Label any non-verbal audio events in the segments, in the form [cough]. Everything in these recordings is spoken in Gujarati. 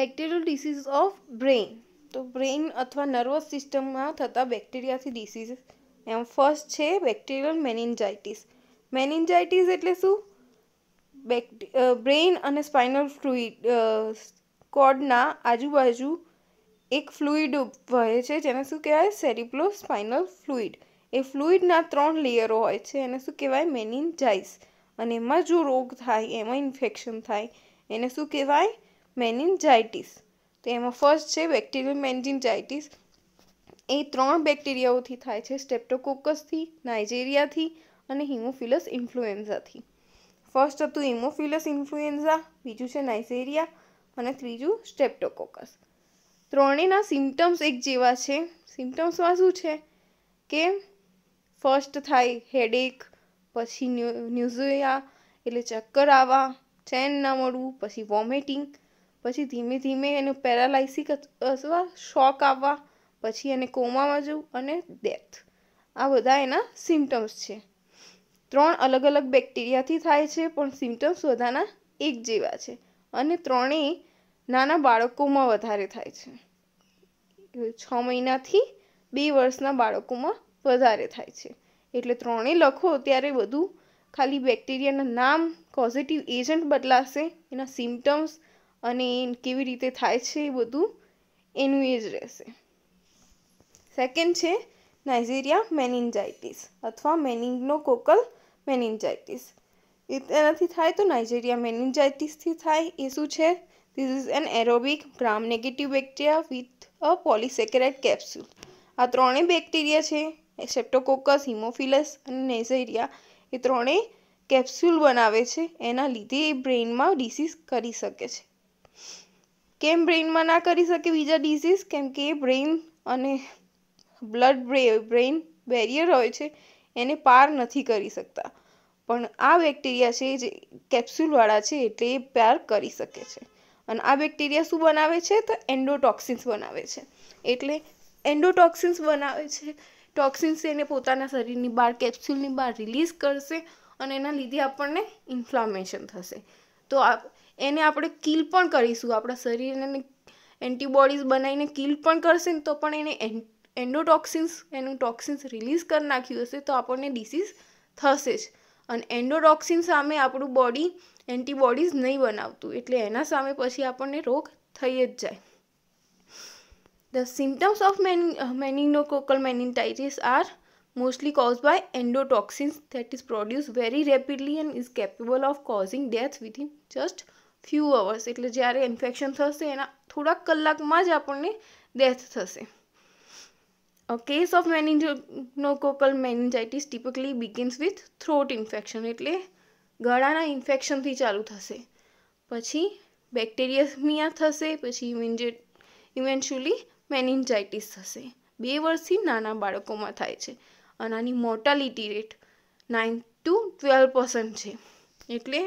બેક્ટેરિયલ ડિસીઝ ઓફ બ્રેઇન તો બ્રેઇન અથવા નર્વસ સિસ્ટમમાં થતા બેક્ટેરિયાથી ડિસીઝ એમ ફર્સ્ટ છે બેક્ટેરિયલ મેનિન્જાઇટિસ મેનિન્જાઇટિસ એટલે શું બેક બ્રેઇન અને સ્પાઇનલ ફ્લુઇડ કોડના આજુબાજુ એક ફ્લુઇડ વહે છે જેને શું કહેવાય સેરિપ્લો સ્પાઇનલ ફ્લુઇડ એ ફ્લુઇડના ત્રણ લેયરો હોય છે એને શું કહેવાય મેનિન્જાઇસ અને એમાં જો રોગ થાય એમાં ઇન્ફેક્શન થાય એને શું કહેવાય મેનિન્જાઇટીસ તો એમાં ફર્સ્ટ છે બેક્ટેરિયલ મેન્જિન્જાઇટીસ એ ત્રણ બેક્ટેરિયાઓથી થાય છે સ્ટેપ્ટોકોકસથી નાઇજેરિયાથી અને હિમોફિલસ ઇન્ફ્લુએન્ઝાથી ફર્સ્ટ હતું હિમોફિલસ ઇન્ફ્લુએન્ઝા બીજું છે નાઇજેરિયા અને ત્રીજું સ્ટેપ્ટોકોકસ ત્રણેયના સિમ્ટમ્સ એક જેવા છે સિમ્ટમ્સમાં શું છે કે ફર્સ્ટ થાય હેડેક પછી ન્યુઝોયા એટલે ચક્કર આવવા ચેન ન મળવું પછી વોમિટિંગ પછી ધીમે ધીમે એને પેરાલાઇસિક અથવા શોક આવવા પછી એને કોમામાં જવું અને ડેથ આ બધા એના સિમ્ટમ્સ છે ત્રણ અલગ અલગ બેક્ટેરિયાથી થાય છે પણ સિમ્ટમ્સ બધાના એક જેવા છે અને ત્રણેય નાના બાળકોમાં વધારે થાય છે છ મહિનાથી બે વર્ષના બાળકોમાં વધારે થાય છે એટલે ત્રણેય લખો ત્યારે બધું ખાલી બેક્ટેરિયાના નામ પોઝિટિવ એજન્ટ બદલાશે એના સિમ્ટમ્સ અને કેવી રીતે થાય છે એ બધું એનું એ જ રહેશે સેકન્ડ છે નાઇઝેરિયા મેનિન્જાઇટીસ અથવા મેનિંગનો કોકલ મેનિન્જાઇટીસ એ તેનાથી થાય તો નાઇઝેરિયા મેનિન્જાઇટીસથી થાય એ શું છે this is an aerobic gram negative bacteria with a polysaccharide capsule આ ત્રણેય બેક્ટેરિયા છે સેપ્ટોકોકસ હિમોફિલસ અને નેઝેરિયા એ ત્રણેય કેપ્સ્યુલ બનાવે છે એના લીધે એ બ્રેઇનમાં ડિસીઝ કરી શકે છે કેમ બ્રેઇનમાં ના કરી શકે બીજા ડિઝીઝ કેમ કે બ્રેઇન અને બ્લડ બ્રે બ્રેઇન બેરિયર હોય છે એને પાર નથી કરી શકતા પણ આ બેક્ટેરિયા છે જે કેપ્સ્યુલવાળા છે એટલે એ પાર કરી શકે છે અને આ બેક્ટેરિયા શું બનાવે છે તો એન્ડોટોક્સિન્સ બનાવે છે એટલે એન્ડોટોક્સિન્સ બનાવે છે ટોક્સિન્સ એને પોતાના શરીરની બહાર કેપ્સ્યુલની બહાર રિલીઝ કરશે અને એના લીધે આપણને ઇન્ફ્લામેશન થશે તો આ એને આપણે કિલ પણ કરીશું આપણા શરીરને એન્ટીબોડીઝ બનાવીને કિલ પણ કરશે ને તો પણ એને એન્ડોટોક્સિન્સ એનું ટોક્સિન્સ રિલીઝ કરી નાખ્યું હશે તો આપણને ડિસીઝ થશે જ અને એન્ડોટોક્સિન સામે આપણું બોડી એન્ટીબોડીઝ નહીં બનાવતું એટલે એના સામે પછી આપણને રોગ થઈ જ જાય the symptoms of meningococcal meningitis are mostly cause by endotoxins that is produce very rapidly and is capable of causing death within just few hours એટલે જ્યારે ઇન્ફેક્શન થશે એના થોડાક કલાકમાં જ આપણને ડેથ થશે case of meningococcal meningitis typically begins with throat infection એટલે ગળાના ઇન્ફેક્શનથી ચાલુ થશે પછી બેક્ટેરિયમિયા થશે પછી ઇમિન્જે ઇવેન્ચ્યુઅલી મેનિન્જાઇટિસ થશે બે વર્ષથી નાના બાળકોમાં થાય છે અને આની mortality rate nine to twelve percent છે એટલે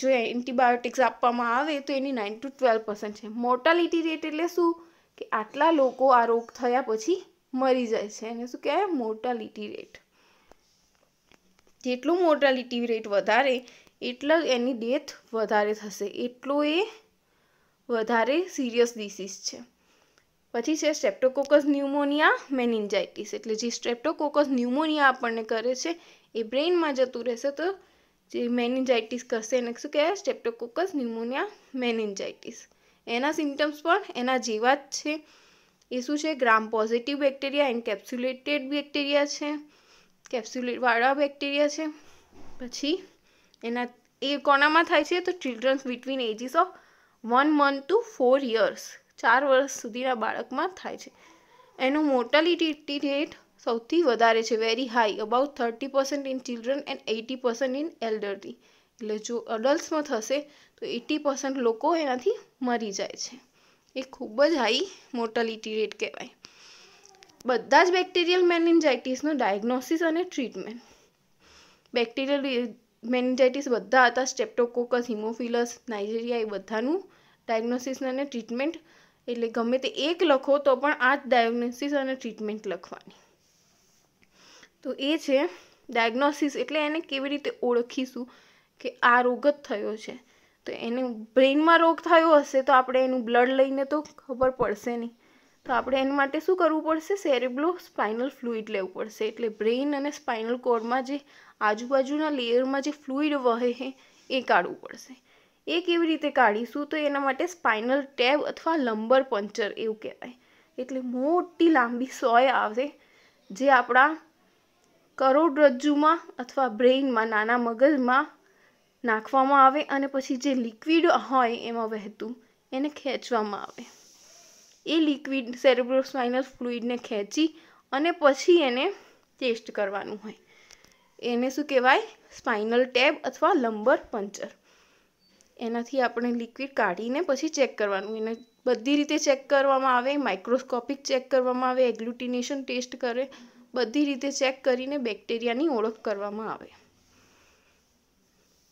જો એન્ટીબાયોટિક્સ આપવામાં આવે તો એની નાઇન ટુ ટ્વેલ્વ પર્સન્ટ છે મોર્ટાલિટી રેટ એટલે શું કે આટલા લોકો આ રોગ થયા પછી મરી જાય છે એને શું કહેવાય મોર્ટાલિટી રેટ જેટલું મોર્ટાલિટી રેટ વધારે એટલા એની ડેથ વધારે થશે એટલો એ વધારે સિરિયસ ડિસીઝ છે પછી છે સ્ટ્રેપ્ટોકોકસ ન્યુમોનિયા મેનિન્જાઇટિસ એટલે જે સ્ટ્રેપ્ટોકોકસ ન્યુમોનિયા આપણને કરે છે એ બ્રેઇનમાં જતું રહેશે તો જે મેનિન્જાઇટિસ કરશે એને શું કહેવાય સ્ટેપ્ટોકોકસ ન્યુમોનિયા મેનિન્જાઇટિસ એના સિમ્ટમ્સ પણ એના જેવા જ છે એ શું છે gram positive bacteria and capsulated bacteria છે કેપ્સ્યુલેટવાળા બેક્ટેરિયા છે પછી એના એ કોનામાં થાય છે તો childrens between ages of one month to four years ચાર વર્ષ સુધીના બાળકમાં થાય છે એનું મોર્ટાલિટી રેટ સૌથી વધારે છે very high about thirty percent in children and eighty percent in elderly એટલે જો અડલ્ટ્સમાં થશે તો એટી પર્સન્ટ લોકો એનાથી મરી જાય છે એ ખૂબ જ હાઈ મોર્ટાલિટી રેટ કહેવાય બધા જ બેક્ટેરિયલ મેનિન્જાઇટીસનો ડાયગ્નોસિસ અને ટ્રીટમેન્ટ બેક્ટેરિયલ મેનિન્જાઇટીસ બધા હતા સ્ટેપ્ટોકોકસ હિમોફિલસ નાઇજેરિયા એ બધાનું ડાયગ્નોસિસ અને ટ્રીટમેન્ટ એટલે ગમે તે એક લખો તો પણ આ જ ડાયગ્નોસિસ અને ટ્રીટમેન્ટ લખવાની તો એ છે ડાયગ્નોસિસ એટલે એને કેવી રીતે ઓળખીશું કે આ રોગ જ થયો છે તો એને બ્રેઇનમાં રોગ થયો હશે તો આપણે એનું બ્લડ લઈને તો ખબર પડશે નહીં તો આપણે એના માટે શું કરવું પડશે સેરેબ્લો સ્પાઇનલ ફ્લુઇડ લેવું પડશે એટલે બ્રેઇન અને સ્પાઇનલ કોર્ડમાં જે આજુબાજુના લેયરમાં જે ફ્લુઇડ વહે છે એ કાઢવું પડશે એ કેવી રીતે કાઢીશું તો એના માટે સ્પાઇનલ ટેબ અથવા લંબર પંચર એવું કહેવાય એટલે મોટી લાંબી સોય આવે જે આપણા કરોડરજ્જુમાં અથવા બ્રેઇનમાં નાના મગજમાં નાખવામાં આવે અને પછી જે લિક્વિડ હોય એમાં વહેતું એને ખેંચવામાં આવે એ લિક્વિડ સેરેબ્રોસ્પાઇનલ ફ્લુઇડને ખેંચી અને પછી એને ટેસ્ટ કરવાનું હોય એને શું કહેવાય સ્પાઇનલ ટેબ અથવા લંબર પંચર એનાથી આપણે લિક્વિડ કાઢીને પછી ચેક કરવાનું એને બધી રીતે ચેક કરવામાં આવે માઇક્રોસ્કોપિક ચેક કરવામાં આવે એગ્લુટિનેશન ટેસ્ટ કરે બધી રીતે ચેક કરીને બેક્ટેરિયાની ઓળખ કરવામાં આવે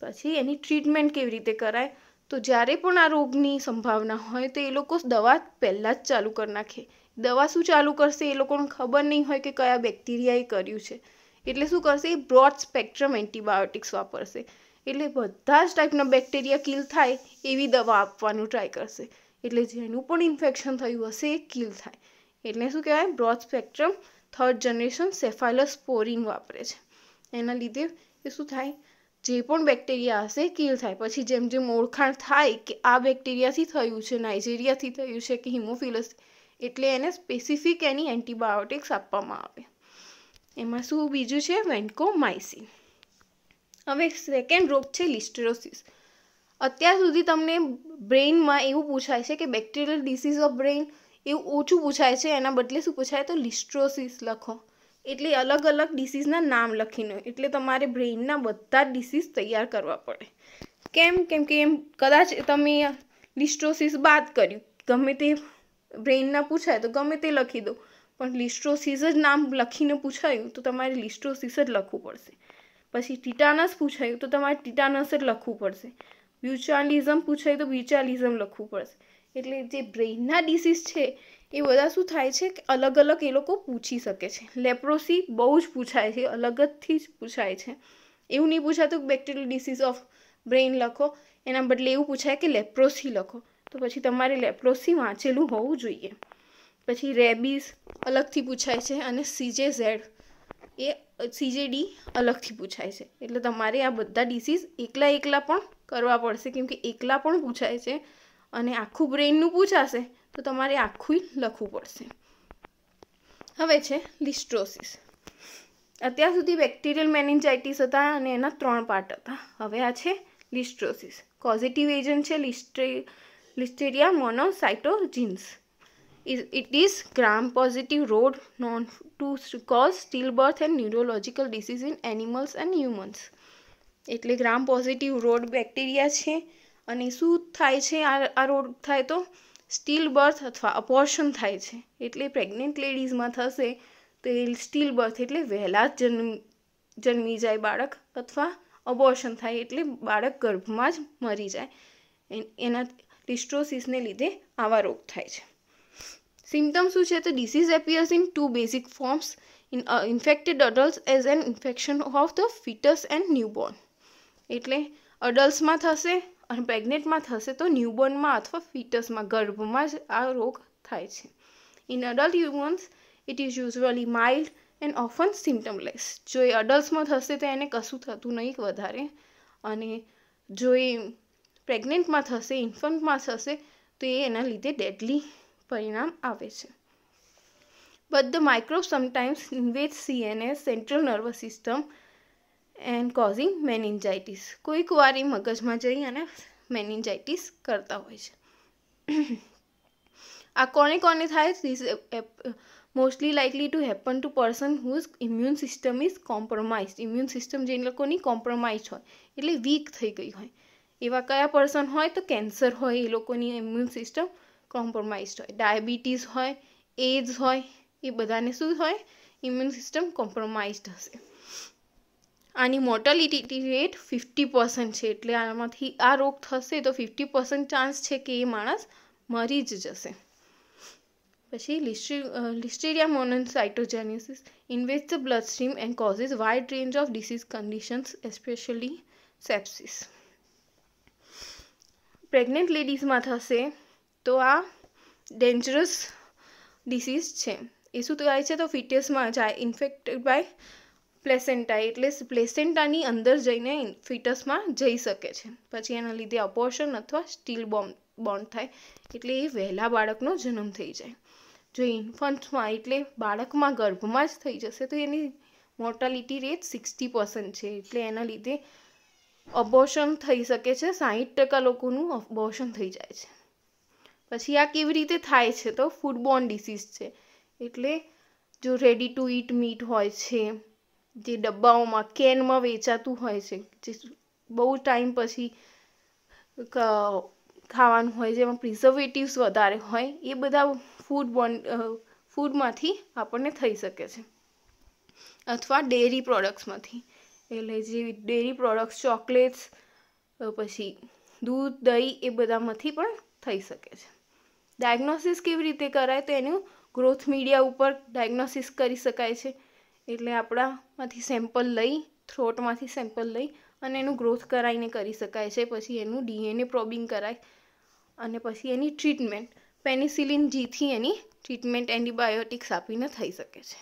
પછી એની ટ્રીટમેન્ટ કેવી રીતે કરાય તો જ્યારે પણ આ રોગની સંભાવના હોય તો એ લોકો દવા પહેલાં જ ચાલુ કરી નાખે દવા શું ચાલુ કરશે એ લોકોને ખબર નહીં હોય કે કયા બેક્ટેરિયાએ કર્યું છે એટલે શું કરશે એ બ્રોડ સ્પેક્ટ્રમ એન્ટીબાયોટિક્સ વાપરશે એટલે બધા જ ટાઈપના બેક્ટેરિયા કિલ થાય એવી દવા આપવાનું ટ્રાય કરશે એટલે જેનું પણ ઇન્ફેક્શન થયું હશે એ કિલ થાય એટલે શું કહેવાય broad spectrum third generation cephalosporin વાપરે છે એના લીધે એ શું થાય જે પણ બેક્ટેરિયા હશે કિલ થાય પછી જેમ જેમ ઓળખાણ થાય કે આ બેક્ટેરિયાથી થયું છે નાઇજેરિયાથી થયું છે કે હિમોફિલસ એટલે એને સ્પેસિફિક એની એન્ટીબાયોટિક્સ આપવામાં આવે એમાં શું બીજું છે વેન્કોમાઇસિન હવે સેકન્ડ રોગ છે લિસ્ટરોસિસ અત્યાર સુધી તમને બ્રેઇનમાં એવું પૂછાય છે કે બેક્ટેરિયલ ડિસીઝ ઓફ બ્રેઇન એવું ઓછું પૂછાય છે એના બદલે શું પૂછાય તો લિસ્ટ્રોસિસ લખો એટલે અલગ અલગ ડિસીઝના નામ લખીને એટલે તમારે બ્રેઇનના બધા જ ડિસીઝ તૈયાર કરવા પડે કેમ કેમ કે એમ કદાચ તમે લિસ્ટ્રોસિસ બાદ કર્યું ગમે તે બ્રેઇનના પૂછાય તો ગમે તે લખી દો પણ લિસ્ટ્રોસિસ જ નામ લખીને પૂછાયું તો તમારે લિસ્ટ્રોસિસ જ લખવું પડશે પછી ટીટાનસ પૂછાયું તો તમારે ટીટાનસ જ લખવું પડશે બ્યુચાલિઝમ પૂછાયું તો વ્યુચાલિઝમ લખવું પડશે એટલે જે બ્રેઇનના ડિસીઝ છે એ બધા શું થાય છે કે અલગ અલગ એ લોકો પૂછી શકે છે લેપ્રોસી બહુ જ પૂછાય છે અલગ જથી જ પૂછાય છે એવું નહીં પૂછાતું કે બેક્ટેરિયલ ડિસીઝ ઓફ બ્રેઇન લખો એના બદલે એવું પૂછાય કે લેપ્રોસી લખો તો પછી તમારે લેપ્રોસી વાંચેલું હોવું જોઈએ પછી રેબીઝ અલગથી પૂછાય છે અને સીજે ઝેડ એ સીજેડી અલગથી પૂછાય છે એટલે તમારે આ બધા ડિસીઝ એકલા એકલા પણ કરવા પડશે કેમકે એકલા પણ પૂછાય છે અને આખું બ્રેઇનનું પૂછાશે તો તમારે આખું લખવું પડશે હવે છે લિસ્ટ્રોસિસ અત્યાર સુધી બેક્ટેરિયલ મેનિન્જાઇટીસ હતા અને એના ત્રણ પાર્ટ હતા હવે આ છે લિસ્ટ્રોસિસ કોઝિટિવ એજન્ટ છે લિસ્ટ્રે listeria monocytogenes it is gram positive road known to cause stillbirth and neurological disease in animals and humans એટલે ગ્રામ પોઝિટિવ રોડ બેક્ટેરિયા છે અને શું થાય છે આ આ રોગ થાય તો સ્ટીલ બર્થ અથવા અપોર્શન થાય છે એટલે પ્રેગ્નન્ટ લેડીઝમાં થશે તો એ સ્ટીલ બર્થ એટલે વહેલા જન્મ જન્મી જાય બાળક અથવા અબોર્શન થાય એટલે બાળક ગર્ભમાં જ મરી જાય એના ડિસ્ટ્રોસિસને લીધે આવા રોગ થાય છે સિમ્ટમ શું છે તો disease appears in two basic forms in infected adult as an infection of the fetus and newborn એટલે અડલ્ટ્સમાં થશે અને પ્રેગ્નેન્ટમાં થશે તો ન્યૂબોર્નમાં અથવા ફીટસમાં ગર્ભમાં જ આ રોગ થાય છે in adult humans it is usually mild and often symptomless જો એ અડલ્ટ્સમાં થશે તો એને કશું થતું નહીં વધારે અને જો એ પ્રેગ્નેન્ટમાં થશે ઇન્ફન્ટમાં થશે તો એ એના લીધે ડેડલી પરિણામ આવે છે but the micro sometimes invade CNS, central nervous system and causing meningitis કોઈક વાર મગજમાં જઈ અને મેનિન્જાઇટિસ કરતા હોય છે [clears throat] આ કોને કોને થાય this mostly likely to happen to person whose immune system is compromise immune system જે લોકોની કોમ્પ્રોમાઇઝ હોય એટલે વીક થઈ ગઈ હોય એવા કયા પર્સન હોય તો કેન્સર હોય એ લોકોની ઇમ્યુન સિસ્ટમ કોમ્પ્રોમાઇઝ હોય ડાયાબિટીસ હોય એજ હોય એ બધાને શું હોય ઇમ્યુન સિસ્ટમ કોમ્પ્રોમાઇઝ હશે આની મોર્ટાલિટી રેટ ફિફ્ટી પર્સન્ટ છે એટલે આમાંથી આ રોગ થશે તો ફિફ્ટી પર્સન્ટ ચાન્સ છે કે એ માણસ મરી જ જશે પછી listeria monocytogenes invest the blood stream and causes wide range of disease conditions especially sepsis pregnant લેડીઝમાં થશે તો આ ડેન્જરસ ડિસીઝ છે એ શું થાય છે તો ફિટેસમાં જાય ઇન્ફેક્ટેડ બાય પ્લેસેન્ટા એટલે પ્લેસેન્ટાની અંદર જઈને ફિટસમાં જઈ શકે છે પછી એના લીધે અપોર્શન અથવા સ્ટીલ બોમ્બ બોન્ડ થાય એટલે એ વહેલા બાળકનો જન્મ થઈ જાય જો ઇન્ફન્ટમાં એટલે બાળકમાં ગર્ભમાં જ થઈ જશે તો એની મોર્ટાલિટી રેટ સિક્સટી પર્સન્ટ છે એટલે એના લીધે અબોર્શન થઈ શકે છે સાહીઠ ટકા લોકોનું અબોર્શન થઈ જાય છે પછી આ કેવી રીતે થાય છે તો ફૂડબોર્ન ડિસીઝ છે એટલે જો રેડી ટુ ઇટ મીટ હોય છે જે ડબ્બાઓમાં કેનમાં વેચાતું હોય છે જે બહુ ટાઈમ પછી ખાવાનું હોય જેમાં પ્રિઝર્વેટિવ્સ વધારે હોય એ બધા ફૂડ બોન્ડ ફૂડમાંથી આપણને થઈ શકે છે અથવા ડેરી પ્રોડક્ટ્સમાંથી એટલે જે ડેરી પ્રોડક્ટ્સ ચોકલેટ્સ પછી દૂધ દહીં એ બધામાંથી પણ થઈ શકે છે ડાયગ્નોસિસ કેવી રીતે કરાય તો એનું ગ્રોથ મીડિયા ઉપર ડાયગ્નોસિસ કરી શકાય છે એટલે આપણામાંથી સેમ્પલ લઈ થ્રોટમાંથી સેમ્પલ લઈ અને એનું ગ્રોથ કરાવીને કરી શકાય છે પછી એનું ડીએનએ પ્રોબિંગ કરાય અને પછી એની ટ્રીટમેન્ટ પેનિસિલિન જીથી એની ટ્રીટમેન્ટ એન્ટીબાયોટિક્સ આપીને થઈ શકે છે